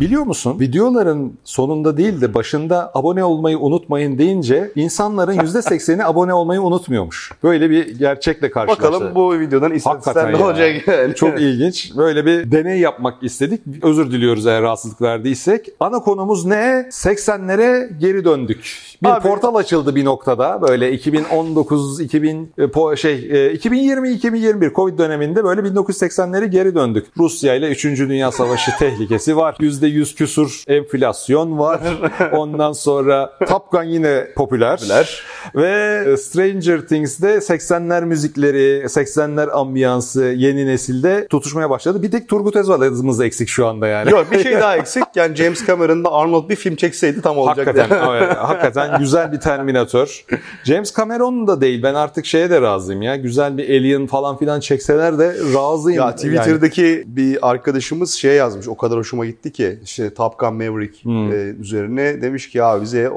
Biliyor musun? Videoların sonunda değil de başında abone olmayı unutmayın deyince insanların %80'i abone olmayı unutmuyormuş. Böyle bir gerçekle karşılaştık. Bakalım bu videodan istatistikler ne olacak yani. Çok ilginç. Böyle bir deney yapmak istedik. Özür diliyoruz eğer rahatsızlık verdiysek. Ana konumuz ne? 80'lere geri döndük. Bir Abi, portal açıldı bir noktada. Böyle 2019 2000 e, şey 2020 e, 2021 Covid döneminde böyle 1980'lere geri döndük. Rusya ile 3. Dünya Savaşı tehlikesi var. Yüzde %100 küsur enflasyon var. Ondan sonra Top Gun yine popüler. popüler. Ve e, Stranger Things'de 80'ler müzikleri, 80'ler ambiyansı yeni nesilde tutuşmaya başladı. Bir tek Turgut Özal adımız eksik şu anda yani. Yok bir şey daha eksik. Yani James da Arnold bir film çekseydi tam olacaktı. Hakikaten, evet, hakikaten güzel bir Terminator. James Cameron da değil. Ben artık şeye de razıyım ya. Güzel bir Alien falan filan çekseler de razıyım. Ya Twitter'daki yani. bir arkadaşımız şey yazmış. O kadar hoşuma gitti ki yine şey, işte Top Gun Maverick hmm. e, üzerine demiş ki ya bize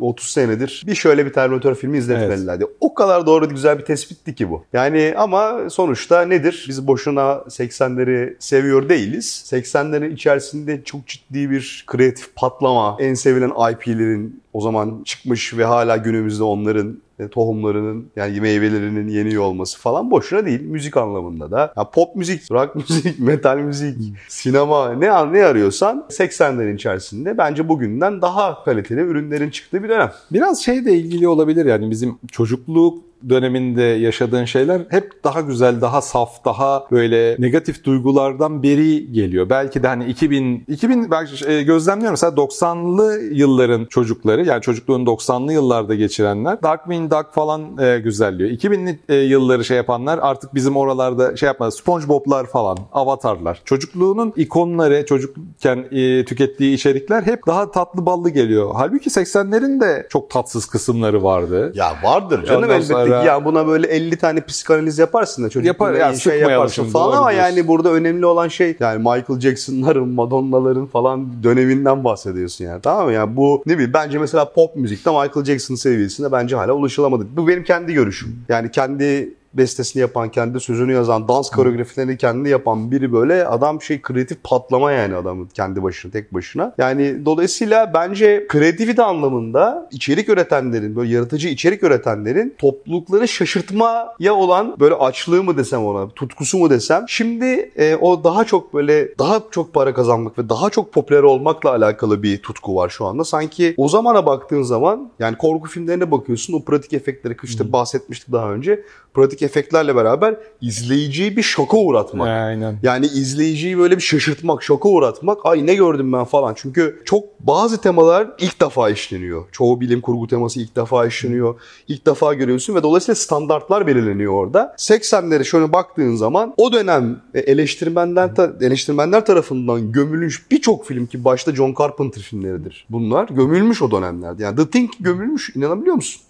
30 senedir bir şöyle bir Terminator filmi izletmediler evet. O kadar doğru güzel bir tespitti ki bu. Yani ama sonuçta nedir? Biz boşuna 80'leri seviyor değiliz. 80'lerin içerisinde çok ciddi bir kreatif patlama, en sevilen IP'lerin o zaman çıkmış ve hala günümüzde onların e, tohumlarının yani meyvelerinin yeniyor olması falan boşuna değil. Müzik anlamında da. Ya pop müzik, rock müzik, metal müzik, sinema ne ne arıyorsan 80'lerin içerisinde bence bugünden daha kaliteli ürünlerin çıktığı bir dönem. Biraz şey de ilgili olabilir yani bizim çocukluk döneminde yaşadığın şeyler hep daha güzel, daha saf, daha böyle negatif duygulardan beri geliyor. Belki de hani 2000 2000 belki gözlemliyorum mesela 90'lı yılların çocukları yani çocukluğun 90'lı yıllarda geçirenler Darkwing Duck falan e, güzelliyor. 2000'li e, yılları şey yapanlar artık bizim oralarda şey yapmadı. SpongeBob'lar falan, Avatar'lar. Çocukluğunun ikonları, çocukken e, tükettiği içerikler hep daha tatlı ballı geliyor. Halbuki 80'lerin de çok tatsız kısımları vardı. Ya vardır canım elbette para. Ya buna böyle 50 tane psikanaliz yaparsın da çocuk Yapar, yani şey yaparsın falan olabilir. ama yani burada önemli olan şey yani Michael Jackson'ların, Madonna'ların falan döneminden bahsediyorsun yani tamam mı? Yani bu ne bileyim bence mesela pop müzikte Michael Jackson seviyesinde bence hala ulaşılamadık. Bu benim kendi görüşüm. Yani kendi bestesini yapan, kendi sözünü yazan, dans koreografilerini kendi yapan biri böyle adam şey kreatif patlama yani adamın kendi başına, tek başına. Yani dolayısıyla bence kreativite anlamında içerik üretenlerin, böyle yaratıcı içerik üretenlerin toplulukları şaşırtmaya olan böyle açlığı mı desem ona, tutkusu mu desem. Şimdi e, o daha çok böyle daha çok para kazanmak ve daha çok popüler olmakla alakalı bir tutku var şu anda. Sanki o zamana baktığın zaman yani korku filmlerine bakıyorsun o pratik efektleri işte bahsetmiştik daha önce. Pratik efektlerle beraber izleyiciyi bir şoka uğratmak. Aynen. Yani izleyiciyi böyle bir şaşırtmak, şoka uğratmak. Ay ne gördüm ben falan. Çünkü çok bazı temalar ilk defa işleniyor. Çoğu bilim kurgu teması ilk defa işleniyor. İlk defa görüyorsun ve dolayısıyla standartlar belirleniyor orada. 80'lere şöyle baktığın zaman o dönem e, eleştirmenler eleştirmenler tarafından gömülmüş birçok film ki başta John Carpenter filmleridir. Bunlar gömülmüş o dönemlerde. Yani The Thing gömülmüş inanabiliyor musun?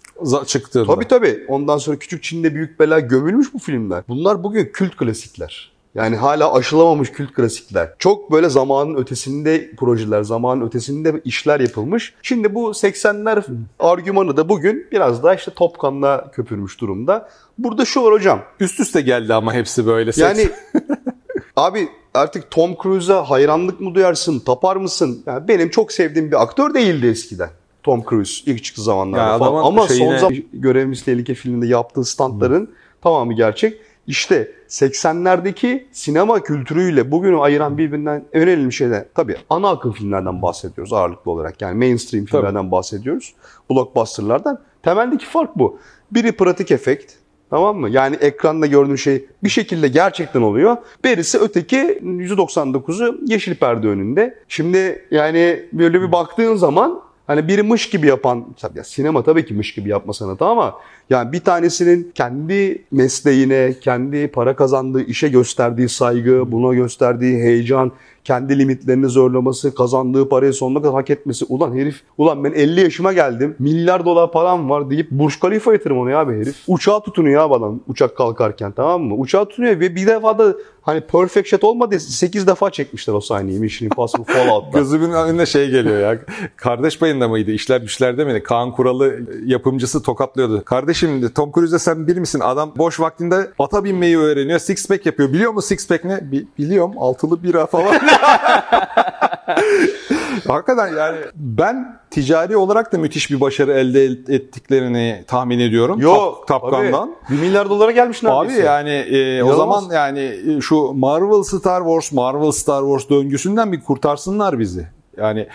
çıktığında. Tabii tabii. Ondan sonra Küçük Çin'de Büyük Bela gömülmüş bu filmler. Bunlar bugün kült klasikler. Yani hala aşılamamış kült klasikler. Çok böyle zamanın ötesinde projeler, zamanın ötesinde işler yapılmış. Şimdi bu 80'ler argümanı da bugün biraz daha işte Topkan'la köpürmüş durumda. Burada şu var hocam. Üst üste geldi ama hepsi böyle. Yani abi artık Tom Cruise'a hayranlık mı duyarsın, tapar mısın? Yani benim çok sevdiğim bir aktör değildi eskiden. Tom Cruise ilk çıktığı zamanlarda ya falan. Ama şeyine... son zaman Görevimiz Tehlike filminde yaptığı standların Hı. tamamı gerçek. İşte 80'lerdeki sinema kültürüyle bugünü ayıran birbirinden önemli şeyler. Tabii ana akım filmlerden bahsediyoruz ağırlıklı olarak. Yani mainstream filmlerden Tabii. bahsediyoruz. Blockbuster'lardan. Temeldeki fark bu. Biri pratik efekt. Tamam mı? Yani ekranda gördüğün şey bir şekilde gerçekten oluyor. Berisi öteki %99'u yeşil perde önünde. Şimdi yani böyle bir baktığın zaman Hani biri mış gibi yapan, ya sinema tabii ki mış gibi yapma sanatı ama yani bir tanesinin kendi mesleğine, kendi para kazandığı işe gösterdiği saygı, buna gösterdiği heyecan, kendi limitlerini zorlaması, kazandığı parayı sonuna kadar hak etmesi. Ulan herif, ulan ben 50 yaşıma geldim, milyar dolar param var deyip Burj Khalifa yatırmanı abi herif. Uçağa tutunuyor abi adam uçak kalkarken tamam mı? Uçağa tutunuyor ve bir defa da hani perfect shot olmadı 8 defa çekmişler o sahneyi Mission Impossible Fallout'ta. Gözümün önüne şey geliyor ya. Kardeş payında mıydı? İşler güçlerde miydi? Kaan Kuralı e, yapımcısı tokatlıyordu. Kardeşim Tom Cruise'de sen bir misin? Adam boş vaktinde ata binmeyi öğreniyor. Six pack yapıyor. Biliyor musun six pack ne? Bi- biliyorum. Altılı bira falan. Hakikaten yani ben ticari olarak da müthiş bir başarı elde ettiklerini tahmin ediyorum. Yo Top, Top Gun'dan. 1 milyar dolara gelmiş neredeyse. Abi yani e, o zaman yani e, şu Marvel Star Wars, Marvel Star Wars döngüsünden bir kurtarsınlar bizi. Yani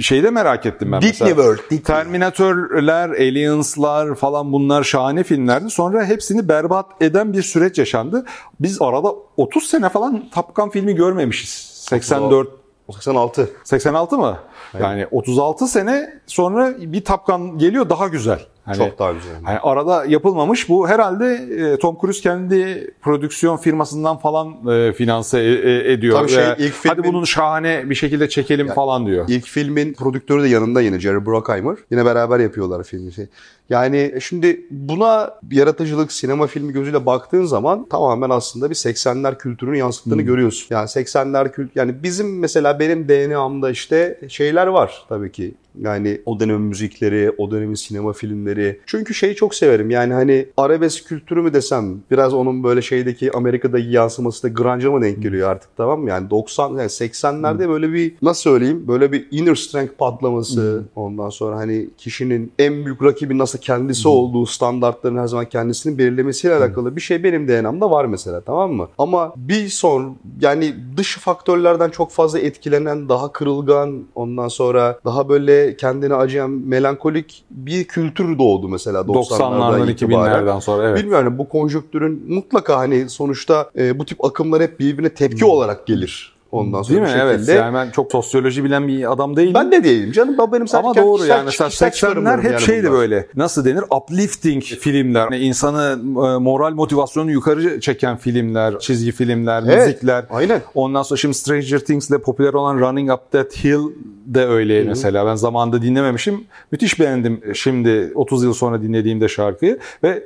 şey de merak ettim ben Disney mesela. World, Disney. Terminatörler, Aliens'lar falan bunlar şahane filmlerdi. Sonra hepsini berbat eden bir süreç yaşandı. Biz arada 30 sene falan Top filmi görmemişiz. 84 86. 86 mı? Evet. Yani 36 sene sonra bir Tapkan geliyor daha güzel. Hani, Çok daha güzel. Hani arada yapılmamış bu herhalde e, Tom Cruise kendi prodüksiyon firmasından falan e, finanse e, e ediyor. Tabii şey, e, ilk filmin, Hadi bunun şahane bir şekilde çekelim yani, falan diyor. İlk filmin prodüktörü de yanında yine Jerry Bruckheimer. Yine beraber yapıyorlar filmi. Şey, yani e, şimdi buna yaratıcılık, sinema filmi gözüyle baktığın zaman tamamen aslında bir 80'ler kültürünün yansıttığını hmm. görüyorsun. Yani 80'ler kült yani bizim mesela benim DNA'mda işte şeyler var tabii ki. Yani o dönemin müzikleri, o dönemin sinema filmleri. Çünkü şeyi çok severim. Yani hani arabesk kültürü mü desem biraz onun böyle şeydeki Amerika'da yansıması da grunge'a mı denk hmm. geliyor artık tamam mı? Yani 90 yani 80'lerde hmm. böyle bir nasıl söyleyeyim? Böyle bir inner strength patlaması. Hmm. Ondan sonra hani kişinin en büyük rakibi nasıl kendisi Hı. olduğu standartların her zaman kendisini belirlemesiyle alakalı bir şey benim DNA'mda var mesela tamam mı? Ama bir son yani dış faktörlerden çok fazla etkilenen, daha kırılgan, ondan sonra daha böyle kendini acıyan, melankolik bir kültür doğdu mesela 90'lardan 90 itibaren. 2000'lerden sonra evet. Bilmiyorum bu konjüktürün mutlaka hani sonuçta e, bu tip akımlar hep birbirine tepki hmm. olarak gelir. Ondan sonra değil mi? Evet. Yani ben çok sosyoloji bilen bir adam değilim. Ben de değilim canım. Ben benim sadece Ama doğru kişisel, yani mesela 80'ler hep yani şeydi böyle. Nasıl denir? Uplifting filmler. Yani insanı e, moral motivasyonu yukarı çeken filmler, çizgi filmler, evet, müzikler. Aynen. Ondan sonra şimdi Stranger Things Things'de popüler olan Running Up That Hill de öyle Hı-hı. mesela. Ben zamanında dinlememişim. Müthiş beğendim e, şimdi 30 yıl sonra dinlediğimde şarkıyı ve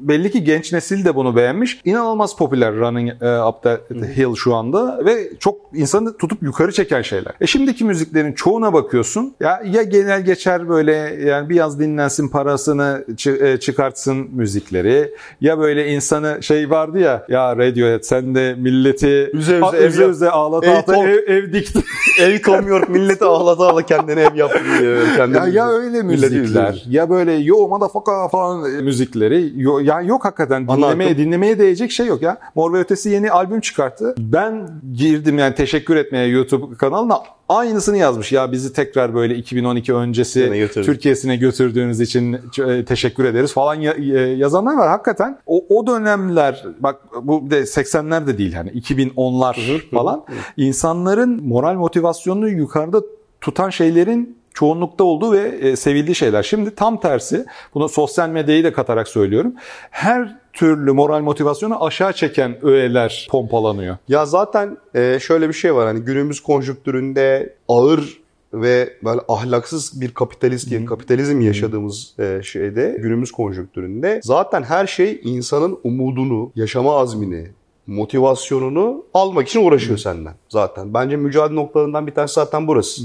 belli ki genç nesil de bunu beğenmiş. İnanılmaz popüler Running e, Up the Hill şu anda ve çok insanı tutup yukarı çeken şeyler. E şimdiki müziklerin çoğuna bakıyorsun. Ya ya genel geçer böyle yani biraz dinlensin parasını e, çıkartsın müzikleri. Ya böyle insanı şey vardı ya ya Radiohead sen de milleti üze üze, ha, üze, üze ağlata ağlata ev, ev dikti. ev kamıyor milleti ağlata ağla kendine ev yaptırıyor. Kendine ya, ya öyle müzikler ya böyle yo madafaka falan e, müzikleri yo, yani yok hakikaten dinlemeye dinlemeye değecek şey yok ya. Mor ve Ötesi yeni albüm çıkarttı. Ben girdim yani teşekkür etmeye YouTube kanalına Aynısını yazmış. Ya bizi tekrar böyle 2012 öncesi Türkiye'sine götürdüğünüz için e, teşekkür ederiz falan e, yazanlar var. Hakikaten o, o dönemler bak bu de 80'ler de değil hani 2010'lar falan insanların moral motivasyonunu yukarıda tutan şeylerin çoğunlukta olduğu ve e, sevildiği şeyler. Şimdi tam tersi, bunu sosyal medyayı da katarak söylüyorum. Her türlü moral motivasyonu aşağı çeken öğeler pompalanıyor. Ya zaten e, şöyle bir şey var hani günümüz konjüktüründe ağır ve böyle ahlaksız bir kapitalist hmm. kapitalizm yaşadığımız e, şeyde günümüz konjüktüründe zaten her şey insanın umudunu, yaşama azmini, motivasyonunu almak için uğraşıyor senden zaten. Bence mücadele noktalarından bir tanesi zaten burası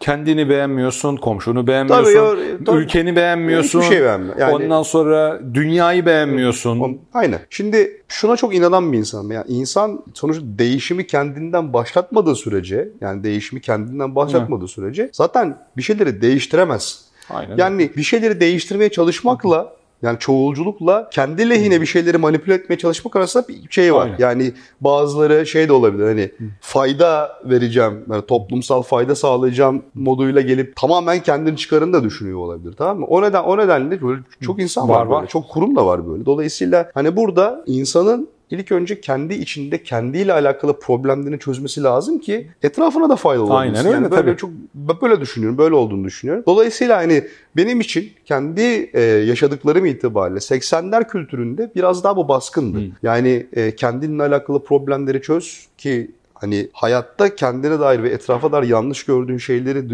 kendini beğenmiyorsun, komşunu beğenmiyorsun, tabii ya, e, tabii. ülkeni beğenmiyorsun. Hiçbir şey beğenme. Yani, ondan sonra dünyayı beğenmiyorsun. On, aynen. Şimdi şuna çok inanan bir insanım. Yani insan sonuçta değişimi kendinden başlatmadığı sürece, yani değişimi kendinden başlatmadığı Hı. sürece zaten bir şeyleri değiştiremez. Aynen. Yani bir şeyleri değiştirmeye çalışmakla yani çoğulculukla kendi lehine hmm. bir şeyleri manipüle etmeye çalışmak arasında bir şey var. Aynen. Yani bazıları şey de olabilir hani hmm. fayda vereceğim, yani toplumsal fayda sağlayacağım hmm. moduyla gelip tamamen kendini çıkarını da düşünüyor olabilir tamam mı? O neden o nedenle böyle çok insan var, var, var. çok kurum da var böyle. Dolayısıyla hani burada insanın ilk önce kendi içinde kendiyle alakalı problemlerini çözmesi lazım ki etrafına da faydalı olsun. Aynen öyle yani böyle çok böyle düşünüyorum, böyle olduğunu düşünüyorum. Dolayısıyla hani benim için kendi e, yaşadıklarım itibariyle 80'ler kültüründe biraz daha bu baskındı. Hı. Yani e, kendinle alakalı problemleri çöz ki hani hayatta kendine dair ve etrafa dair yanlış gördüğün şeyleri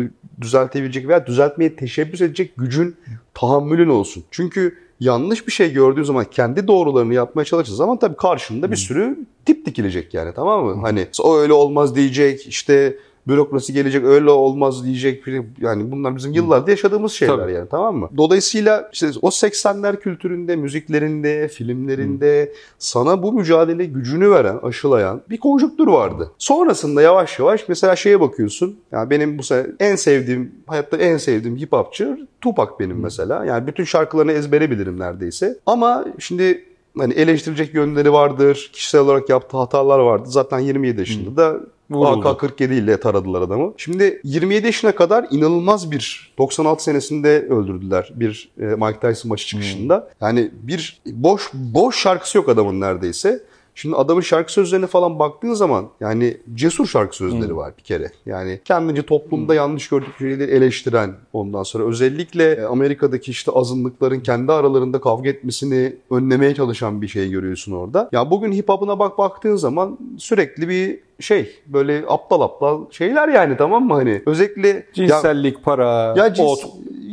düzeltebilecek veya düzeltmeye teşebbüs edecek gücün, tahammülün olsun. Çünkü yanlış bir şey gördüğün zaman kendi doğrularını yapmaya çalıştığı zaman tabii karşında bir sürü tip dikilecek yani tamam mı? Hani o öyle olmaz diyecek işte bürokrasi gelecek öyle olmaz diyecek yani bunlar bizim yıllarda yaşadığımız şeyler Tabii. yani tamam mı? Dolayısıyla işte o 80'ler kültüründe, müziklerinde, filmlerinde Hı. sana bu mücadele gücünü veren, aşılayan bir konjüktür vardı. Sonrasında yavaş yavaş mesela şeye bakıyorsun. Yani benim bu sene en sevdiğim, hayatta en sevdiğim hip hopçı Tupac benim mesela. Yani bütün şarkılarını ezbere bilirim neredeyse. Ama şimdi hani eleştirecek yönleri vardır. Kişisel olarak yaptığı hatalar vardı. Zaten 27 yaşında da AK-47 ile taradılar adamı. Şimdi 27 yaşına kadar inanılmaz bir 96 senesinde öldürdüler bir e, Mike Tyson maçı çıkışında. Hmm. Yani bir boş boş şarkısı yok adamın neredeyse. Şimdi adamın şarkı sözlerine falan baktığın zaman yani cesur şarkı sözleri hmm. var bir kere. Yani kendince toplumda hmm. yanlış gördük şeyleri eleştiren ondan sonra özellikle e, Amerika'daki işte azınlıkların kendi aralarında kavga etmesini önlemeye çalışan bir şey görüyorsun orada. Ya bugün hip hop'una bak baktığın zaman sürekli bir şey böyle aptal aptal şeyler yani tamam mı hani özellikle cinsellik ya, para ya cins,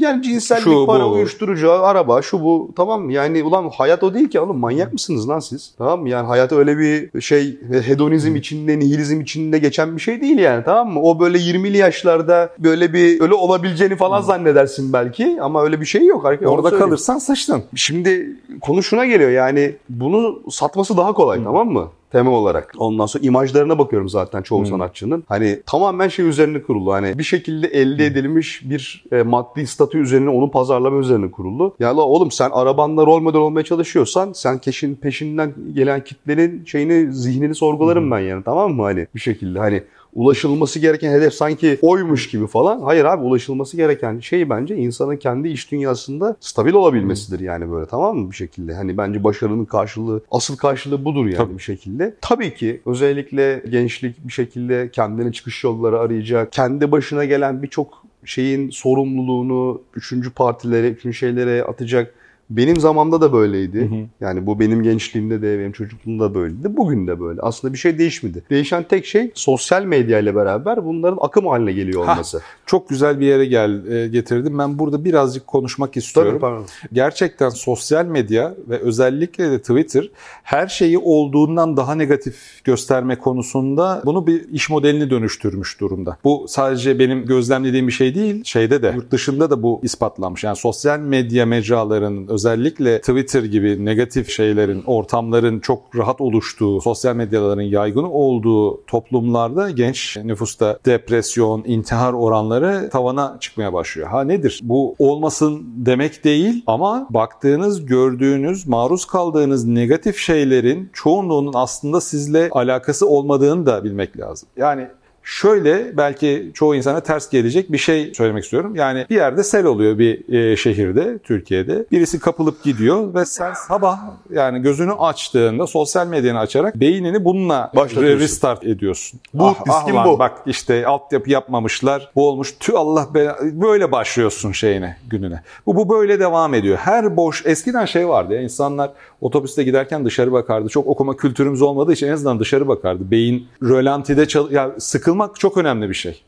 yani cinsellik, şu, para, bu. uyuşturucu, araba, şu bu tamam Yani ulan hayat o değil ki oğlum manyak mısınız lan siz? Tamam Yani hayat öyle bir şey e, hedonizm içinde, nihilizm içinde geçen bir şey değil yani tamam mı? O böyle 20'li yaşlarda böyle bir öyle olabileceğini falan zannedersin belki ama öyle bir şey yok. Orada kalırsan saçtın. Şimdi konu şuna geliyor yani bunu satması daha kolay Hı. tamam mı? temel olarak. Ondan sonra imajlarına bakıyorum zaten çoğu hmm. sanatçının. Hani tamamen şey üzerine kuruldu. Hani bir şekilde elde hmm. edilmiş bir e, maddi statü üzerine onu pazarlama üzerine kuruldu. Ya la oğlum sen arabanla rol model olmaya çalışıyorsan sen keşin peşinden gelen kitlenin şeyini zihnini sorgularım hmm. ben yani tamam mı hani bir şekilde hani ulaşılması gereken hedef sanki oymuş gibi falan. Hayır abi ulaşılması gereken şey bence insanın kendi iş dünyasında stabil olabilmesidir yani böyle tamam mı bir şekilde. Hani bence başarının karşılığı, asıl karşılığı budur yani Tabii. bir şekilde. Tabii ki özellikle gençlik bir şekilde kendine çıkış yolları arayacak. Kendi başına gelen birçok şeyin sorumluluğunu üçüncü partilere, üçüncü şeylere atacak benim zamamda da böyleydi. Hı hı. Yani bu benim gençliğimde de, benim çocukluğumda da böyleydi. Bugün de böyle. Aslında bir şey değişmedi. Değişen tek şey sosyal medya ile beraber bunların akım haline geliyor olması. Hah, çok güzel bir yere gel e, getirdim. Ben burada birazcık konuşmak istiyorum. Tabii, Gerçekten sosyal medya ve özellikle de Twitter her şeyi olduğundan daha negatif gösterme konusunda bunu bir iş modelini dönüştürmüş durumda. Bu sadece benim gözlemlediğim bir şey değil. Şeyde de yurt dışında da bu ispatlanmış. Yani sosyal medya mecralarının özellikle Twitter gibi negatif şeylerin, ortamların çok rahat oluştuğu, sosyal medyaların yaygın olduğu toplumlarda genç nüfusta depresyon, intihar oranları tavana çıkmaya başlıyor. Ha nedir? Bu olmasın demek değil ama baktığınız, gördüğünüz, maruz kaldığınız negatif şeylerin çoğunluğunun aslında sizle alakası olmadığını da bilmek lazım. Yani Şöyle belki çoğu insana ters gelecek bir şey söylemek istiyorum. Yani bir yerde sel oluyor bir e, şehirde, Türkiye'de. Birisi kapılıp gidiyor ve sen sabah yani gözünü açtığında sosyal medyanı açarak beynini bununla restart ediyorsun. Bu ah, ah lan, bu. Bak işte altyapı yapmamışlar. Bu olmuş. Tü Allah bela böyle başlıyorsun şeyine, gününe. Bu bu böyle devam ediyor. Her boş eskiden şey vardı ya insanlar otobüste giderken dışarı bakardı. Çok okuma kültürümüz olmadığı için en azından dışarı bakardı. Beyin rölantide çal- yani sıkılmak çok önemli bir şey.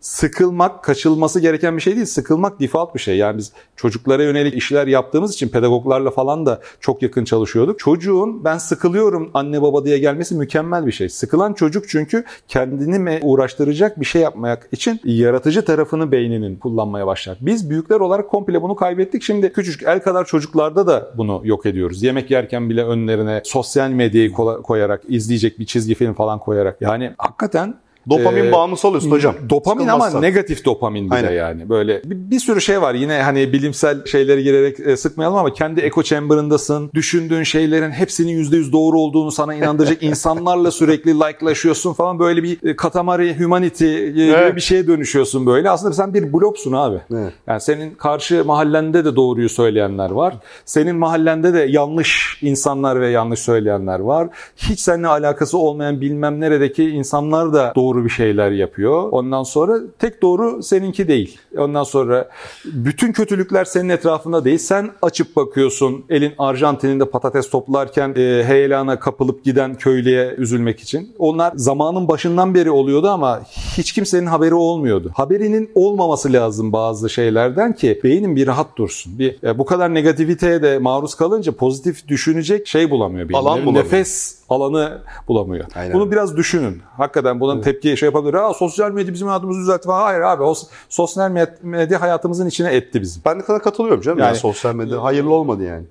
Sıkılmak kaçılması gereken bir şey değil. Sıkılmak default bir şey. Yani biz çocuklara yönelik işler yaptığımız için pedagoglarla falan da çok yakın çalışıyorduk. Çocuğun ben sıkılıyorum anne baba diye gelmesi mükemmel bir şey. Sıkılan çocuk çünkü kendini uğraştıracak bir şey yapmak için yaratıcı tarafını beyninin kullanmaya başlar. Biz büyükler olarak komple bunu kaybettik. Şimdi küçücük el kadar çocuklarda da bunu yok ediyoruz. Yemek yerken bile önlerine sosyal medyayı koyarak, izleyecek bir çizgi film falan koyarak. Yani hakikaten Dopamin ee, bağımlısı oluyorsun hocam. Dopamin Sıkılmazsan. ama negatif dopamin bir de yani. Böyle bir, bir sürü şey var. Yine hani bilimsel şeylere girerek e, sıkmayalım ama kendi eco chamber'ındasın. Düşündüğün şeylerin hepsinin %100 doğru olduğunu sana inandıracak insanlarla sürekli like'laşıyorsun falan. Böyle bir e, katamari humanity e, evet. bir şeye dönüşüyorsun böyle. Aslında sen bir blobsun abi. Evet. Yani senin karşı mahallende de doğruyu söyleyenler var. Senin mahallende de yanlış insanlar ve yanlış söyleyenler var. Hiç seninle alakası olmayan bilmem neredeki insanlar da doğru doğru bir şeyler yapıyor. Ondan sonra tek doğru seninki değil. Ondan sonra bütün kötülükler senin etrafında değil. Sen açıp bakıyorsun elin Arjantin'inde patates toplarken e, heyelana kapılıp giden köylüye üzülmek için. Onlar zamanın başından beri oluyordu ama hiç kimsenin haberi olmuyordu. Haberinin olmaması lazım bazı şeylerden ki beynin bir rahat dursun. Bir e, bu kadar negativiteye de maruz kalınca pozitif düşünecek şey bulamıyor beyin. Alan bulamıyor. Nefes alanı bulamıyor. Aynen. Bunu biraz düşünün. Hakikaten bunun evet. tepki diye şey yapabilir. Aa, sosyal medya bizim hayatımızı düzeltti. Hayır abi o sosyal medya hayatımızın içine etti bizi. Ben de kadar katılıyorum canım. Yani, yani sosyal medya hayırlı olmadı yani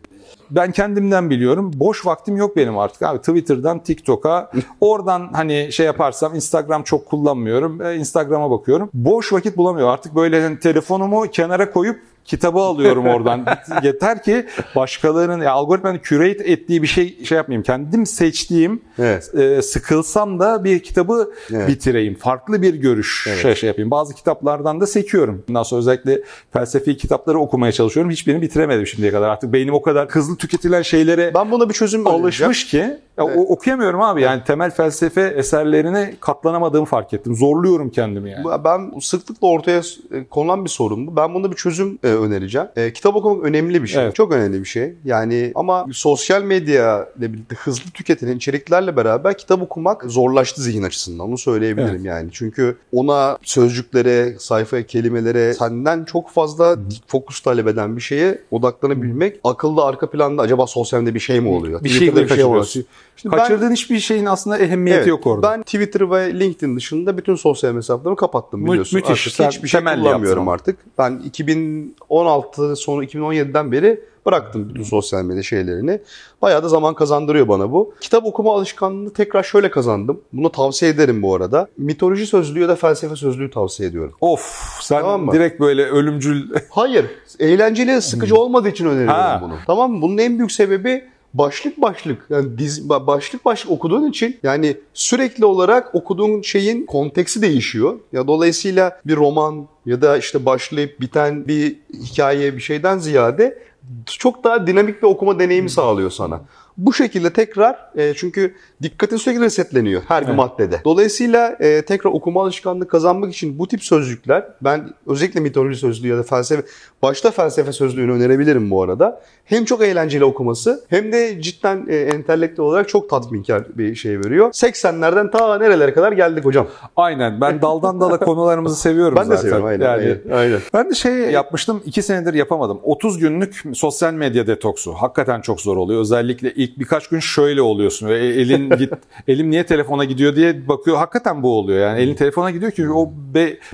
ben kendimden biliyorum. Boş vaktim yok benim artık abi. Twitter'dan TikTok'a oradan hani şey yaparsam Instagram çok kullanmıyorum. E, Instagram'a bakıyorum. Boş vakit bulamıyorum. Artık böyle hani telefonumu kenara koyup kitabı alıyorum oradan. Yeter ki başkalarının ya algoritmanın curate ettiği bir şey şey yapmayayım. Kendim seçtiğim evet. e, sıkılsam da bir kitabı evet. bitireyim. Farklı bir görüş evet. şey, şey yapayım. Bazı kitaplardan da sekiyorum. Bundan sonra özellikle felsefi kitapları okumaya çalışıyorum. Hiçbirini bitiremedim şimdiye kadar. Artık beynim o kadar hızlı tüketilen şeylere Ben buna bir çözüm alışmış ki ya evet. okuyamıyorum abi. Yani evet. temel felsefe eserlerine katlanamadığımı fark ettim. Zorluyorum kendimi yani. Ben sıklıkla ortaya e, konulan bir sorun bu. Ben bunda bir çözüm e, önereceğim. E, kitap okumak önemli bir şey. Evet. Çok önemli bir şey. Yani ama sosyal medya ile birlikte hızlı tüketilen içeriklerle beraber kitap okumak zorlaştı zihin açısından. Onu söyleyebilirim evet. yani. Çünkü ona sözcüklere, sayfaya, kelimelere senden çok fazla dik fokus talep eden bir şeye odaklanabilmek akıllı arka planda acaba sosyal medyada bir şey mi oluyor? Bir şey, bir şey oluyor. Şimdi Kaçırdığın ben, hiçbir şeyin aslında ehemmiyeti evet, yok orada. Ben Twitter ve LinkedIn dışında bütün sosyal mesafelerimi kapattım biliyorsun. Mü- müthiş. Artık hiçbir şey kullanmıyorum artık. Ben 2000 16 sonu 2017'den beri bıraktım bütün sosyal medya şeylerini. Bayağı da zaman kazandırıyor bana bu. Kitap okuma alışkanlığını tekrar şöyle kazandım. Bunu tavsiye ederim bu arada. Mitoloji sözlüğü ya da felsefe sözlüğü tavsiye ediyorum. Of sen tamam mı? direkt böyle ölümcül... Hayır. Eğlenceli, sıkıcı hmm. olmadığı için öneriyorum ha. bunu. Tamam mı? Bunun en büyük sebebi başlık başlık yani diz, başlık başlık okuduğun için yani sürekli olarak okuduğun şeyin konteksi değişiyor. Ya dolayısıyla bir roman ya da işte başlayıp biten bir hikaye bir şeyden ziyade çok daha dinamik bir okuma deneyimi sağlıyor sana. Bu şekilde tekrar e, çünkü dikkatin sürekli resetleniyor her evet. maddede. Dolayısıyla e, tekrar okuma alışkanlığı kazanmak için bu tip sözlükler ben özellikle mitoloji sözlüğü ya da felsefe başta felsefe sözlüğünü önerebilirim bu arada. Hem çok eğlenceli okuması hem de cidden e, entelektüel olarak çok tatminkar bir şey veriyor. 80'lerden ta nerelere kadar geldik hocam. Aynen. Ben daldan dala konularımızı seviyorum ben zaten. Ben de seviyorum aynen. Yani, aynen. aynen. Ben de şey e- yapmıştım 2 senedir yapamadım. 30 günlük sosyal medya detoksu. Hakikaten çok zor oluyor. Özellikle ilk ilk birkaç gün şöyle oluyorsun. E, elin git elim niye telefona gidiyor diye bakıyor. Hakikaten bu oluyor. Yani elin hmm. telefona gidiyor ki o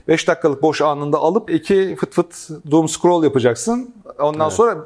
5 dakikalık boş anında alıp iki fıt fıt doom scroll yapacaksın. Ondan evet. sonra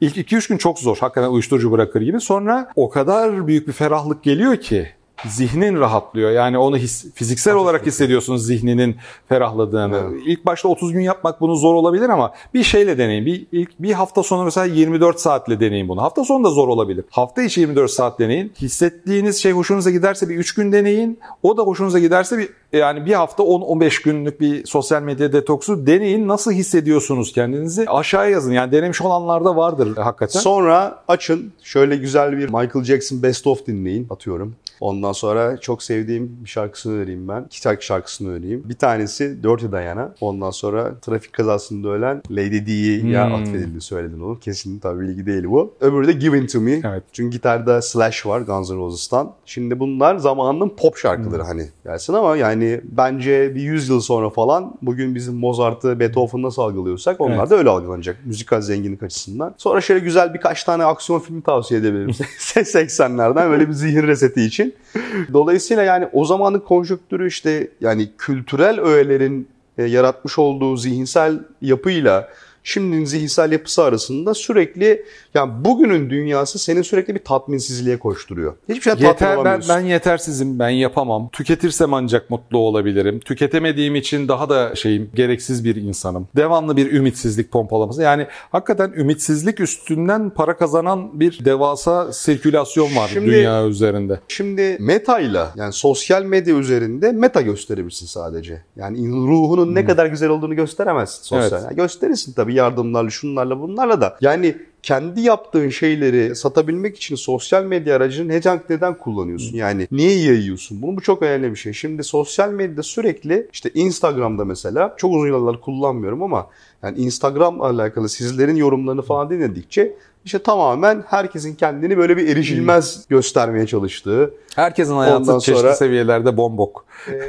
ilk 2-3 gün çok zor. Hakikaten uyuşturucu bırakır gibi. Sonra o kadar büyük bir ferahlık geliyor ki zihnin rahatlıyor. Yani onu his, fiziksel olarak hissediyorsunuz zihninin ferahladığını. Evet. İlk başta 30 gün yapmak bunu zor olabilir ama bir şeyle deneyin. Bir, ilk, bir hafta sonu mesela 24 saatle deneyin bunu. Hafta sonu da zor olabilir. Hafta içi 24 saat deneyin. Hissettiğiniz şey hoşunuza giderse bir 3 gün deneyin. O da hoşunuza giderse bir yani bir hafta 10-15 günlük bir sosyal medya detoksu deneyin. Nasıl hissediyorsunuz kendinizi? Aşağıya yazın. Yani denemiş olanlar da vardır hakikaten. Sonra açın. Şöyle güzel bir Michael Jackson Best Of dinleyin atıyorum. Ondan sonra çok sevdiğim bir şarkısını öreyim ben. İki şarkı şarkısını öreyim. Bir tanesi Dirty Diana. Ondan sonra trafik kazasında ölen Lady Di'ye hmm. atfedildi söyledin oğlum. Kesin tabii bilgi değil bu. Öbürü de Given To Me. Evet. Çünkü gitarda Slash var Guns N' Roses'tan. Şimdi bunlar zamanının pop şarkıları hmm. hani gelsin ama yani bence bir 100 yıl sonra falan bugün bizim Mozart'ı, Beethoven'ı nasıl algılıyorsak onlar evet. da öyle algılanacak. Müzikal zenginlik açısından. Sonra şöyle güzel birkaç tane aksiyon filmi tavsiye edebilirim. 80'lerden böyle bir zihin reseti için için. Dolayısıyla yani o zamanın konjonktürü işte yani kültürel öğelerin e, yaratmış olduğu zihinsel yapıyla şimdinin zihinsel yapısı arasında sürekli yani bugünün dünyası senin sürekli bir tatminsizliğe koşturuyor. Hiçbir şey Yeter, ben, ben yetersizim, ben yapamam. Tüketirsem ancak mutlu olabilirim. Tüketemediğim için daha da şeyim, gereksiz bir insanım. Devamlı bir ümitsizlik pompalaması. Yani hakikaten ümitsizlik üstünden para kazanan bir devasa sirkülasyon var şimdi, dünya üzerinde. Şimdi meta ile yani sosyal medya üzerinde meta gösterebilirsin sadece. Yani ruhunun ne hmm. kadar güzel olduğunu gösteremezsin sosyal. Evet. Yani gösterirsin tabii yardımlarla, şunlarla, bunlarla da. Yani kendi yaptığın şeyleri satabilmek için sosyal medya aracını headhunt neden kullanıyorsun? Yani niye yayıyorsun? Bunu bu çok önemli bir şey. Şimdi sosyal medyada sürekli işte Instagram'da mesela çok uzun yıllar kullanmıyorum ama yani Instagram alakalı sizlerin yorumlarını falan dinledikçe işte tamamen herkesin kendini böyle bir erişilmez hmm. göstermeye çalıştığı. Herkesin hayatı Ondan çeşitli sonra, seviyelerde bombok. e,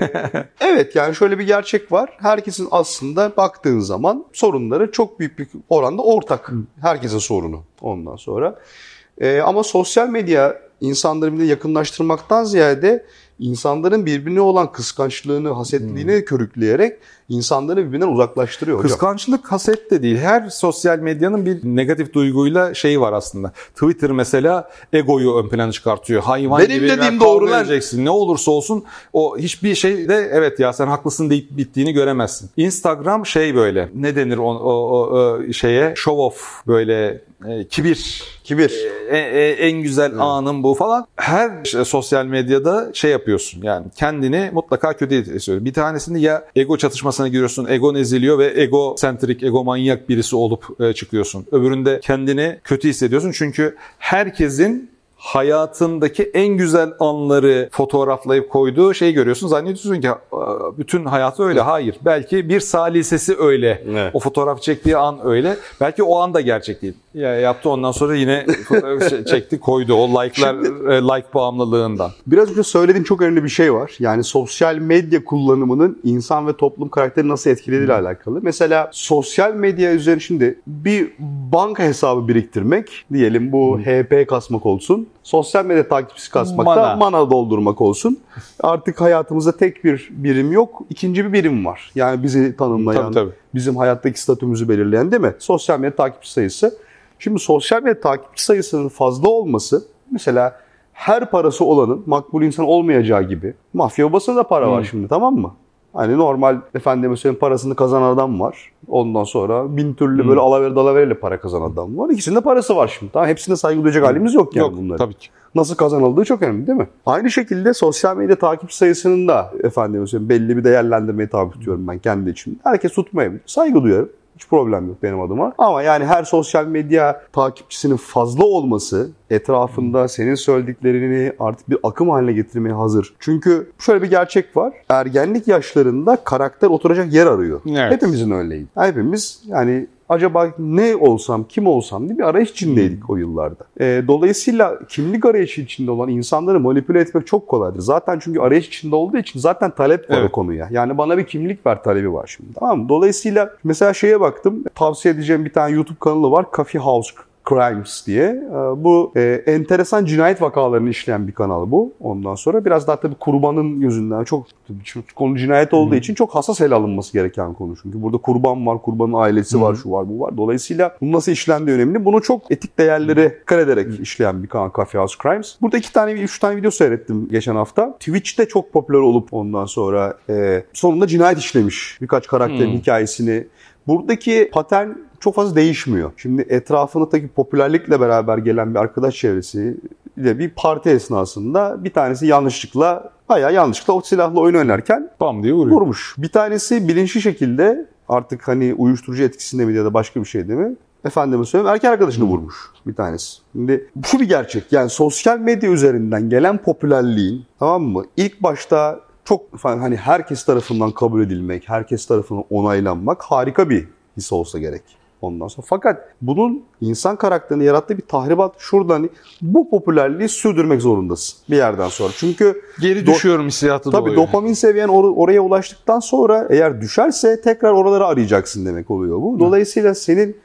evet yani şöyle bir gerçek var. Herkesin aslında baktığın zaman sorunları çok büyük bir oranda ortak. Hmm. Herkesin sorunu ondan sonra. E, ama sosyal medya insanları bile yakınlaştırmaktan ziyade insanların birbirine olan kıskançlığını, hasetliğini hmm. körükleyerek insanları birbirinden uzaklaştırıyor hocam. Kıskançlık haset de değil. Her sosyal medyanın bir negatif duyguyla şeyi var aslında. Twitter mesela egoyu ön plana çıkartıyor. Hayvan Benim gibi dediğim doğru vereceksin. Ne olursa olsun o hiçbir şeyde evet ya sen haklısın deyip bittiğini göremezsin. Instagram şey böyle ne denir o, o, o şeye show off böyle e, kibir. Kibir. E, e, en güzel evet. anım bu falan. Her işte sosyal medyada şey yapıyor yapıyorsun. Yani kendini mutlaka kötü hissediyorsun. Bir tanesinde ya ego çatışmasına giriyorsun, ego eziliyor ve ego sentrik, ego manyak birisi olup e, çıkıyorsun. Öbüründe kendini kötü hissediyorsun çünkü herkesin hayatındaki en güzel anları fotoğraflayıp koyduğu şeyi görüyorsun. Zannediyorsun ki bütün hayatı öyle. Hayır. Belki bir salisesi öyle. Evet. O fotoğraf çektiği an öyle. Belki o an da gerçek değil. Ya yaptı ondan sonra yine çekti koydu o like'lar e, like bağımlılığından. Biraz önce söylediğin çok önemli bir şey var. Yani sosyal medya kullanımının insan ve toplum karakteri nasıl etkilediğiyle hmm. alakalı. Mesela sosyal medya üzerine şimdi bir banka hesabı biriktirmek diyelim bu hmm. HP kasmak olsun sosyal medya takipçisi kasmakta mana. mana doldurmak olsun. Artık hayatımızda tek bir birim yok, ikinci bir birim var. Yani bizi tanımlayan, tabii, tabii. bizim hayattaki statümüzü belirleyen değil mi? Sosyal medya takipçi sayısı. Şimdi sosyal medya takipçi sayısının fazla olması mesela her parası olanın makbul insan olmayacağı gibi mafya babasında da para var şimdi tamam mı? Hani normal efendime söyleyeyim parasını kazanan adam var. Ondan sonra bin türlü hmm. böyle alaver alaveri dalavereyle para kazanan adam var. İkisinin de parası var şimdi. Tamam hepsine saygı duyacak hmm. halimiz yok yani yok, bunların. tabii ki. Nasıl kazanıldığı çok önemli değil mi? Aynı şekilde sosyal medya takip sayısının da efendim belli bir değerlendirmeyi tabi tutuyorum ben kendi için. Herkes tutmayabilir. Saygı duyarım. Hiç problem yok benim adıma. Ama yani her sosyal medya takipçisinin fazla olması etrafında senin söylediklerini artık bir akım haline getirmeye hazır. Çünkü şöyle bir gerçek var. Ergenlik yaşlarında karakter oturacak yer arıyor. Evet. Hepimizin öyleydi. Hepimiz yani acaba ne olsam, kim olsam diye bir arayış içindeydik o yıllarda. E, dolayısıyla kimlik arayışı içinde olan insanları manipüle etmek çok kolaydır. Zaten çünkü arayış içinde olduğu için zaten talep var evet. o konuya. Yani bana bir kimlik ver talebi var şimdi. Tamam mı? Dolayısıyla mesela şeye baktım. Tavsiye edeceğim bir tane YouTube kanalı var. Coffee House Crimes diye. Ee, bu e, enteresan cinayet vakalarını işleyen bir kanal bu. Ondan sonra biraz daha tabii kurbanın yüzünden çok konu cinayet olduğu hı için çok hassas ele alınması gereken konu. Çünkü burada kurban var, kurbanın ailesi hı var, şu var, bu var. Dolayısıyla bunun nasıl işlendiği önemli. Bunu çok etik değerleri karederek Hı-hı. işleyen bir kanal Coffee House Crimes. Burada iki tane, üç tane video seyrettim geçen hafta. Twitch'te çok popüler olup ondan sonra e, sonunda cinayet işlemiş. Birkaç karakterin hı hikayesini Buradaki patern çok fazla değişmiyor. Şimdi etrafındaki popülerlikle beraber gelen bir arkadaş çevresi ile bir parti esnasında bir tanesi yanlışlıkla bayağı yanlışlıkla o silahla oyun oynarken bam diye vuruyor. vurmuş. Bir tanesi bilinçli şekilde artık hani uyuşturucu etkisinde mi ya da başka bir şeyde mi efendime söyleyeyim erkek arkadaşını hmm. vurmuş bir tanesi. Şimdi şu bir gerçek yani sosyal medya üzerinden gelen popülerliğin tamam mı ilk başta çok hani herkes tarafından kabul edilmek, herkes tarafından onaylanmak harika bir his olsa gerek ondan sonra. Fakat bunun insan karakterini yarattığı bir tahribat şurada hani bu popülerliği sürdürmek zorundasın bir yerden sonra. Çünkü geri düşüyorum hissiyatı Tabii doğuyor. dopamin seviyen or- oraya ulaştıktan sonra eğer düşerse tekrar oraları arayacaksın demek oluyor bu. Dolayısıyla senin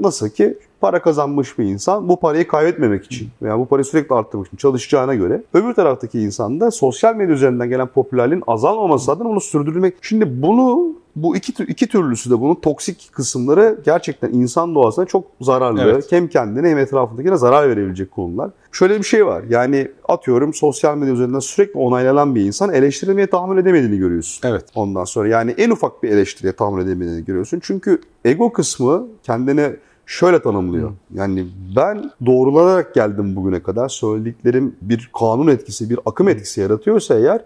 nasıl ki para kazanmış bir insan bu parayı kaybetmemek için veya yani bu parayı sürekli arttırmak için çalışacağına göre öbür taraftaki insan da sosyal medya üzerinden gelen popülerliğin azalmaması adına onu sürdürmek. Şimdi bunu bu iki, iki türlüsü de bunun toksik kısımları gerçekten insan doğasına çok zararlı. Evet. Hem kendine hem etrafındakine zarar verebilecek konular. Şöyle bir şey var. Yani atıyorum sosyal medya üzerinden sürekli onaylanan bir insan eleştirilmeye tahammül edemediğini görüyorsun. Evet. Ondan sonra yani en ufak bir eleştiriye tahammül edemediğini görüyorsun. Çünkü ego kısmı kendine şöyle tanımlıyor. Yani ben doğrulanarak geldim bugüne kadar. Söylediklerim bir kanun etkisi, bir akım etkisi yaratıyorsa eğer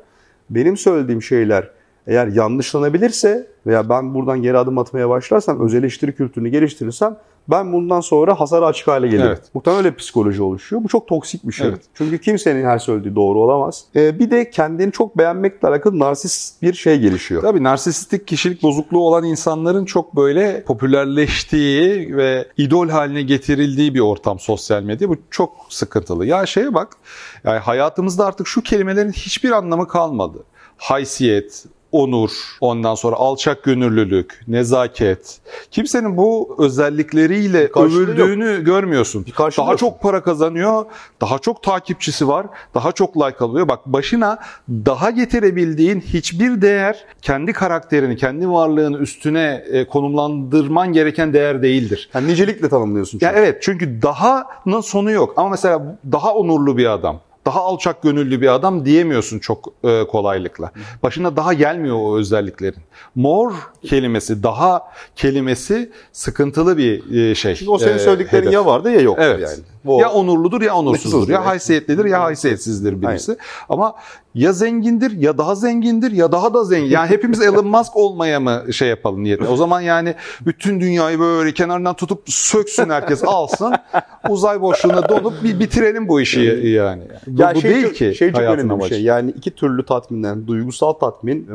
benim söylediğim şeyler eğer yanlışlanabilirse veya ben buradan geri adım atmaya başlarsam, öz eleştiri kültürünü geliştirirsem ben bundan sonra hasara açık hale gelirim. Evet. Muhtemelen öyle psikoloji oluşuyor. Bu çok toksik bir şey. Evet. Çünkü kimsenin her söylediği doğru olamaz. Ee, bir de kendini çok beğenmekle alakalı narsist bir şey gelişiyor. Tabii narsistik kişilik bozukluğu olan insanların çok böyle popülerleştiği ve idol haline getirildiği bir ortam sosyal medya. Bu çok sıkıntılı. Ya şeye bak, yani hayatımızda artık şu kelimelerin hiçbir anlamı kalmadı haysiyet, onur, ondan sonra alçak gönüllülük, nezaket. Kimsenin bu özellikleriyle övüldüğünü yok. görmüyorsun. Daha çok para kazanıyor, daha çok takipçisi var, daha çok like alıyor. Bak başına daha getirebildiğin hiçbir değer kendi karakterini, kendi varlığını üstüne e, konumlandırman gereken değer değildir. Yani nicelikle tanımlıyorsun çünkü. Ya evet çünkü dahanın sonu yok. Ama mesela daha onurlu bir adam daha alçak gönüllü bir adam diyemiyorsun çok e, kolaylıkla. Başına daha gelmiyor o özelliklerin. Mor kelimesi, daha kelimesi sıkıntılı bir e, şey. Çünkü o senin e, söylediklerin hedef. ya vardı ya yoktu evet. yani. Bu. Ya onurludur ya onursuzdur. ya evet. haysiyetlidir ya haysiyetsizdir birisi. Aynen. Ama ya zengindir ya daha zengindir ya daha da zengin. Yani hepimiz Elon Musk olmaya mı şey yapalım niyetli. O zaman yani bütün dünyayı böyle kenarından tutup söksün herkes alsın. Uzay boşluğuna donup bir bitirelim bu işi yani. yani bu, ya bu şey değil çok, ki şey çok önemli amacı. bir şey. Yani iki türlü tatminden duygusal tatmin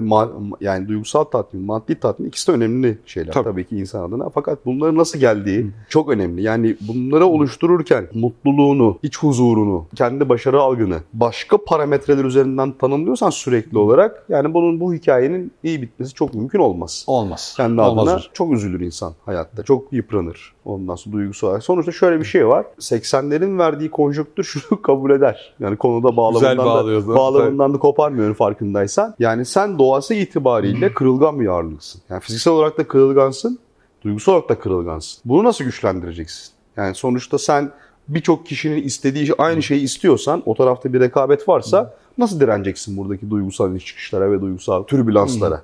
yani duygusal tatmin, maddi tatmin ikisi de önemli şeyler tabii, tabii ki insan adına. Fakat bunların nasıl geldiği çok önemli. Yani bunları oluştururken mutluluğunu, iç huzurunu, kendi başarı algını başka parametreler üzerinden tanımlıyorsan sürekli olarak yani bunun bu hikayenin iyi bitmesi çok mümkün olmaz. Olmaz. Kendi olmaz adına hocam. çok üzülür insan hayatta. Çok yıpranır. Ondan sonra duygusal olarak. Sonuçta şöyle bir şey var. 80'lerin verdiği konjonktür şunu kabul eder. Yani konuda bağlamından da, bağlamından da koparmıyorum farkındaysan. Yani sen doğası itibariyle kırılgan bir ağırlıksın. Yani fiziksel olarak da kırılgansın, duygusal olarak da kırılgansın. Bunu nasıl güçlendireceksin? Yani sonuçta sen birçok kişinin istediği şey, aynı şeyi istiyorsan, o tarafta bir rekabet varsa nasıl direneceksin buradaki duygusal çıkışlara ve duygusal türbülanslara?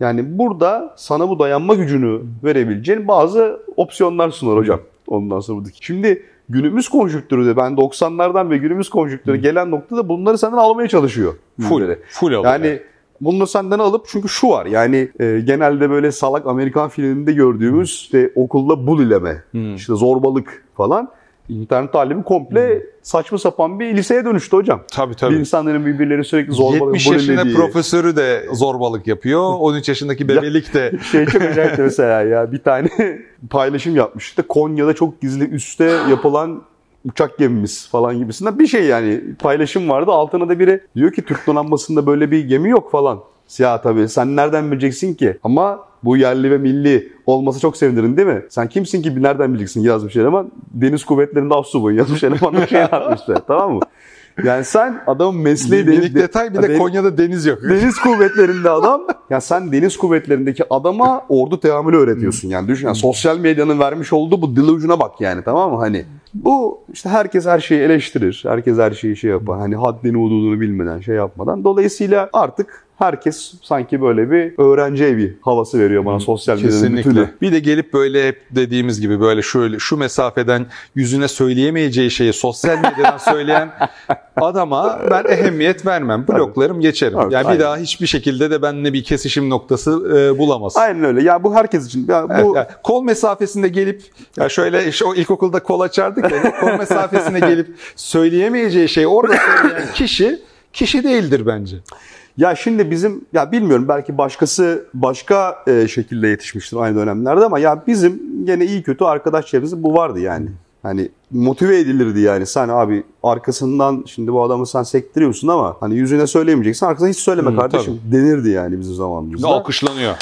Yani burada sana bu dayanma gücünü verebileceğin bazı opsiyonlar sunar hocam. Ondan sonra buradaki. Şimdi günümüz konjüktürü de ben 90'lardan ve günümüz konjüktürü gelen noktada bunları senden almaya çalışıyor. Full. Hı. Full alıyor. Yani, yani bunu senden alıp çünkü şu var yani e, genelde böyle salak Amerikan filminde gördüğümüz hmm. işte okulda bulileme, hmm. işte zorbalık falan. İnternet alemi komple hmm. saçma sapan bir liseye dönüştü hocam. Tabii tabii. Bir insanların birbirleri sürekli zorbalık. 70 yaşında diye. profesörü de zorbalık yapıyor. 13 yaşındaki bebelik de. şey çok güzeldi mesela ya bir tane paylaşım yapmıştı. Konya'da çok gizli üste yapılan uçak gemimiz falan gibisinden bir şey yani paylaşım vardı. Altına da biri diyor ki Türk donanmasında böyle bir gemi yok falan. Siyah tabii sen nereden bileceksin ki? Ama bu yerli ve milli olması çok sevindirin değil mi? Sen kimsin ki nereden bileceksin yazmış eleman. Deniz kuvvetlerinde af subayı yazmış eleman bir şey yapmışlar tamam mı? Yani sen adamın mesleği deniz... Minik detay bir de deniz, Konya'da deniz yok. Deniz kuvvetlerinde adam. Ya sen deniz kuvvetlerindeki adama ordu teamülü öğretiyorsun. Yani düşün yani sosyal medyanın vermiş olduğu bu dil ucuna bak yani tamam mı? Hani bu işte herkes her şeyi eleştirir. Herkes her şeyi şey yapar. Hani haddini hududunu bilmeden şey yapmadan. Dolayısıyla artık herkes sanki böyle bir öğrenci evi havası veriyor bana sosyal medyada. bütünü. Bir de gelip böyle hep dediğimiz gibi böyle şöyle şu mesafeden yüzüne söyleyemeyeceği şeyi sosyal medyadan söyleyen adama ben ehemmiyet vermem. Bloklarım evet. geçerim. Evet, yani aynen. bir daha hiçbir şekilde de benimle bir kesişim noktası e, bulamaz. Aynen öyle. Ya bu herkes için. Ya bu... Evet, yani kol mesafesinde gelip ya şöyle o ilkokulda kol açardık ya kol mesafesine gelip söyleyemeyeceği şeyi orada söyleyen kişi kişi değildir bence. Ya şimdi bizim ya bilmiyorum belki başkası başka e, şekilde yetişmiştir aynı dönemlerde ama ya bizim gene iyi kötü arkadaş çevresi bu vardı yani. Hani motive edilirdi yani. Sen abi arkasından şimdi bu adamı sen sektiriyorsun ama hani yüzüne söylemeyeceksin. Arkasından hiç söyleme kardeşim tabii. denirdi yani bizim zamanımızda. alkışlanıyor.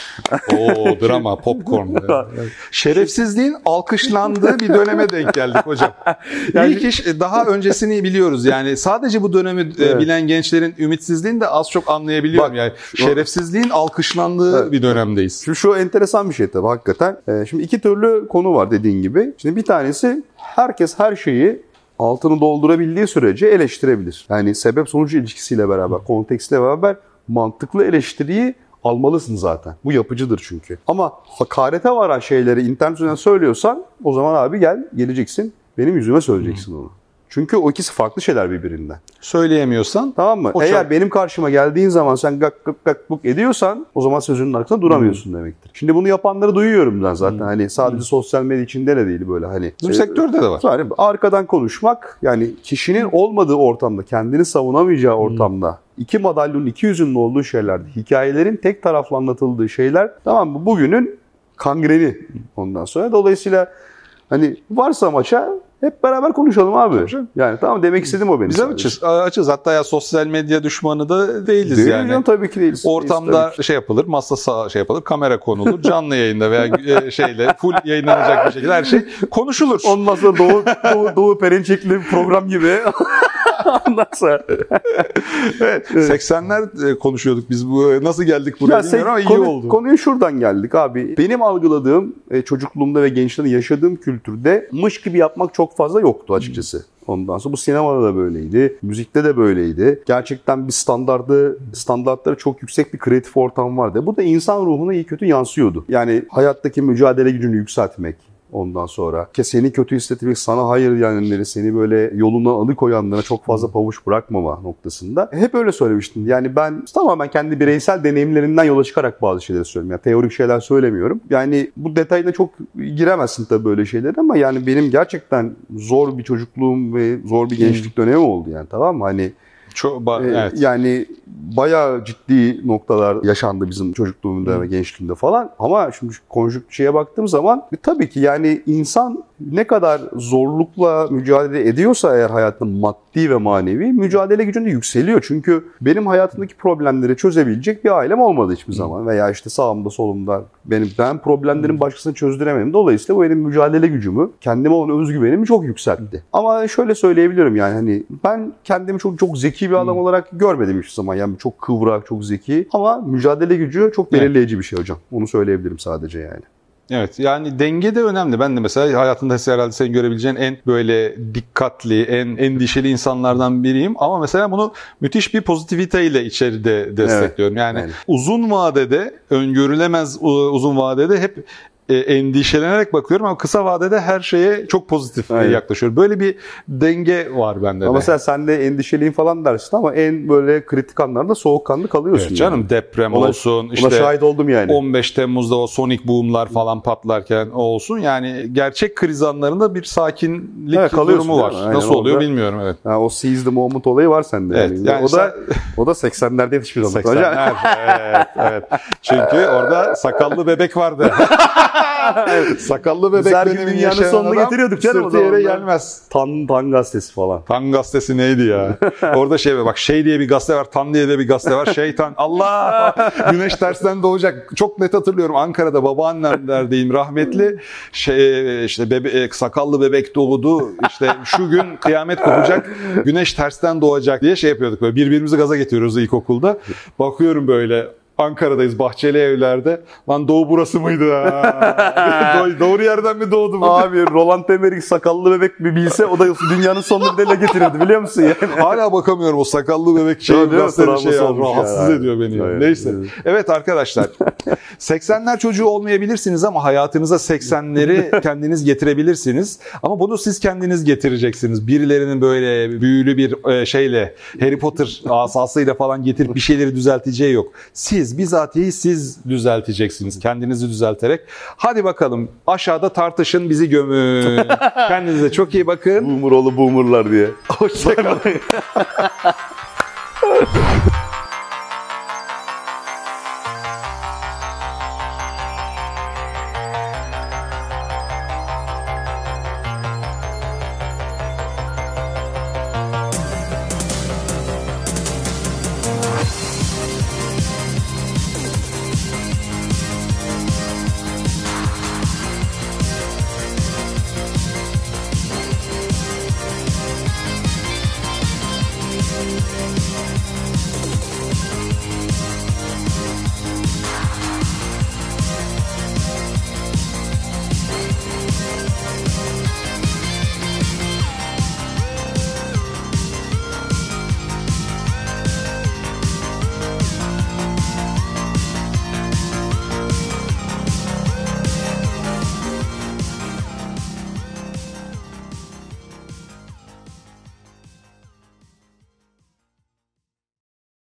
Oo drama, popcorn. Şerefsizliğin alkışlandığı bir döneme denk geldik hocam. Yani... İlk iş e, daha öncesini biliyoruz yani. Sadece bu dönemi e, evet. bilen gençlerin ümitsizliğini de az çok anlayabiliyorum Bak, yani. Şerefsizliğin alkışlandığı evet. bir dönemdeyiz. şimdi şu enteresan bir şey tabii hakikaten. E, şimdi iki türlü konu var dediğin gibi. Şimdi bir tanesi herkes her şeyi altını doldurabildiği sürece eleştirebilir. Yani sebep sonucu ilişkisiyle beraber, kontekstle beraber mantıklı eleştiriyi almalısın zaten. Bu yapıcıdır çünkü. Ama hakarete varan şeyleri internet üzerinden söylüyorsan o zaman abi gel geleceksin benim yüzüme söyleyeceksin onu. Çünkü o ikisi farklı şeyler birbirinden. Söyleyemiyorsan tamam mı? Eğer çar- benim karşıma geldiğin zaman sen gak gak gak buk ediyorsan o zaman sözünün arkasında duramıyorsun hmm. demektir. Şimdi bunu yapanları duyuyorum ben zaten. Hmm. Hani sadece hmm. sosyal medya içinde de değil böyle hani. Bizim şey, sektörde de var. Yani arkadan konuşmak yani kişinin olmadığı ortamda, kendini savunamayacağı ortamda hmm iki madalyonun iki yüzünün olduğu şeylerdi. Hikayelerin tek taraflı anlatıldığı şeyler tamam mı? Bugünün kangreni ondan sonra. Dolayısıyla hani varsa maça hep beraber konuşalım abi. Yani tamam demek istedim o benim. Biz sadece. açız. Açız. Hatta ya sosyal medya düşmanı da değiliz Değil yani. Canım, tabii ki değiliz. Ortamda değiliz, tabii şey yapılır, masa sağ şey yapılır, kamera konulur, canlı yayında veya e, şeyle full yayınlanacak bir şekilde her şey konuşulur. Ondan sonra Doğu, Doğu, Doğu Perinçekli program gibi. Ondan sonra. evet, 80'ler e, konuşuyorduk biz. bu e, Nasıl geldik buraya ya bilmiyorum ama konu, iyi oldu. Konuya şuradan geldik abi. Benim algıladığım e, çocukluğumda ve gençliğimde yaşadığım kültürde mış gibi yapmak çok fazla yoktu açıkçası. Ondan sonra bu sinemada da böyleydi, müzikte de böyleydi. Gerçekten bir standardı, standartları çok yüksek bir kreatif ortam vardı. Bu da insan ruhuna iyi kötü yansıyordu. Yani hayattaki mücadele gücünü yükseltmek, ondan sonra. Ki seni kötü hissetmek, sana hayır diyenleri, seni böyle yoluna alıkoyanlara çok fazla pavuç bırakmama noktasında. E, hep öyle söylemiştim. Yani ben tamamen kendi bireysel deneyimlerinden yola çıkarak bazı şeyleri söylüyorum. Yani teorik şeyler söylemiyorum. Yani bu detayına çok giremezsin tabii böyle şeyler ama yani benim gerçekten zor bir çocukluğum ve zor bir hmm. gençlik dönemi oldu yani tamam mı? Hani çok, e, evet. yani bayağı ciddi noktalar yaşandı bizim çocukluğumda ve gençliğimde falan. Ama şimdi konjüktür şeye baktığım zaman e, tabii ki yani insan ne kadar zorlukla mücadele ediyorsa eğer hayatın maddi ve manevi mücadele gücünde yükseliyor. Çünkü benim hayatımdaki problemleri çözebilecek bir ailem olmadı hiçbir zaman. Veya işte sağımda solumda benim ben problemlerin başkasını çözdüremedim. Dolayısıyla bu benim mücadele gücümü, kendime olan özgüvenimi çok yükseltti. Ama şöyle söyleyebilirim yani hani ben kendimi çok çok zeki bir adam olarak görmedim hiçbir zaman zaman. Yani çok kıvrak, çok zeki ama mücadele gücü çok belirleyici evet. bir şey hocam. Onu söyleyebilirim sadece yani. Evet yani denge de önemli. Ben de mesela hayatında herhalde senin görebileceğin en böyle dikkatli, en endişeli insanlardan biriyim. Ama mesela bunu müthiş bir pozitiviteyle içeride destekliyorum. Evet, yani, yani uzun vadede öngörülemez uzun vadede hep e, endişelenerek bakıyorum ama kısa vadede her şeye çok pozitif Aynen. yaklaşıyorum. Böyle bir denge var bende ama de. Mesela sen de endişeliyim falan dersin ama en böyle kritik anlarda soğukkanlı kalıyorsun. Evet canım yani. deprem ona, olsun. Ona işte şahit oldum yani. 15 Temmuz'da o sonik boomlar falan patlarken olsun. Yani gerçek kriz anlarında bir sakinlik evet, durumu var. Aynen, Nasıl oluyor bilmiyorum evet. Yani o seize the moment olayı var sende. Evet, yani. yani o da o da 80'lerde yetişmiş 80'lerde evet, evet. Çünkü orada sakallı bebek vardı. Sakallı bebek Güzel benim dünyanın yaşayan getiriyorduk canım o yere gelmez. Tan, tan gazetesi falan. Tan gazetesi neydi ya? Orada şey bak şey diye bir gazete var, tan diye de bir gazete var. Şeytan Allah! Güneş tersten doğacak. Çok net hatırlıyorum Ankara'da babaannem derdeyim rahmetli. Şey, işte bebe, e, sakallı bebek doğdu. İşte şu gün kıyamet kopacak. Güneş tersten doğacak diye şey yapıyorduk. Böyle birbirimizi gaza getiriyoruz ilkokulda. Bakıyorum böyle Ankara'dayız bahçeli evlerde. Lan doğu burası mıydı? Do- doğru yerden mi doğdum? Abi Roland Emmerich sakallı bebek mi bilse o da dünyanın sonunu dele getirirdi biliyor musun yani? Hala bakamıyorum o sakallı bebek şeyi biraz şey, şey ya, rahatsız ya. ediyor beni. Aynen. Neyse. Evet arkadaşlar 80'ler çocuğu olmayabilirsiniz ama hayatınıza 80'leri kendiniz getirebilirsiniz. Ama bunu siz kendiniz getireceksiniz. Birilerinin böyle büyülü bir e, şeyle Harry Potter asasıyla falan getirip bir şeyleri düzelteceği yok. Siz biz bizatihi siz düzelteceksiniz kendinizi düzelterek. Hadi bakalım aşağıda tartışın bizi gömün. Kendinize çok iyi bakın. Boomer oğlu boomerlar diye. Hoşçakalın.